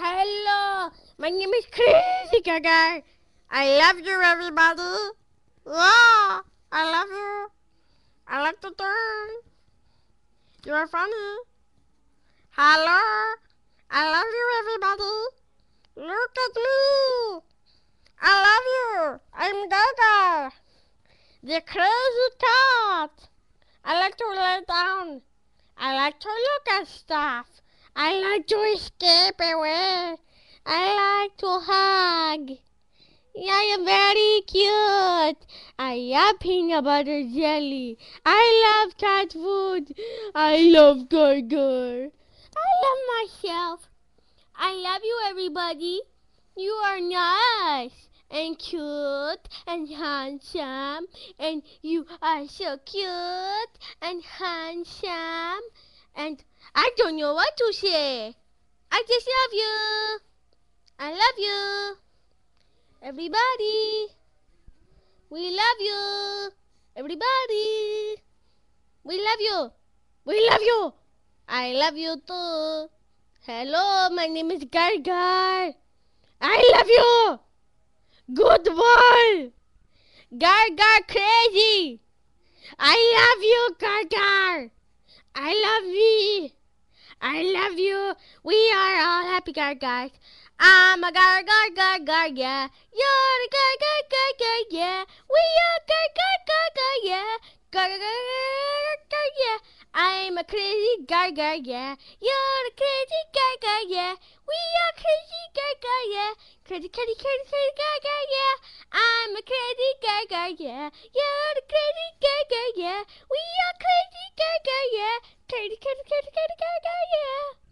Hello, my name is Crazy Gaga. I love you, everybody. Wow, I love you. I like to turn. You are funny. Hello, I love you, everybody. Look at me. I love you. I'm Gaga, the crazy cat. I like to lay down. I like to look at stuff. I like to escape away. I like to hug. I am very cute. I love peanut butter jelly. I love cat food. I love Gargar. I love myself. I love you, everybody. You are nice and cute and handsome and you are so cute and handsome and I don't know what to say. I just love you. I love you. Everybody. We love you. Everybody. We love you. We love you. I love you too. Hello, my name is Gargar. I love you. Good boy. Gargar crazy. I love you, Gargar. I love me. I love you. We are all happy guard guard. I'm a guard guard guard guard yeah. You're a guard guard guard guard yeah. We are guard guard guard guard yeah. Guard guard guard guard yeah. I'm a crazy guard guard yeah. You're a crazy guard guard yeah. We are crazy guard guard yeah. Crazy crazy crazy crazy guard guard yeah. I'm a crazy guard guard yeah. You're a crazy guard guard yeah. We Katie, Katie, Katie, Katie, Katie, Katie, yeah.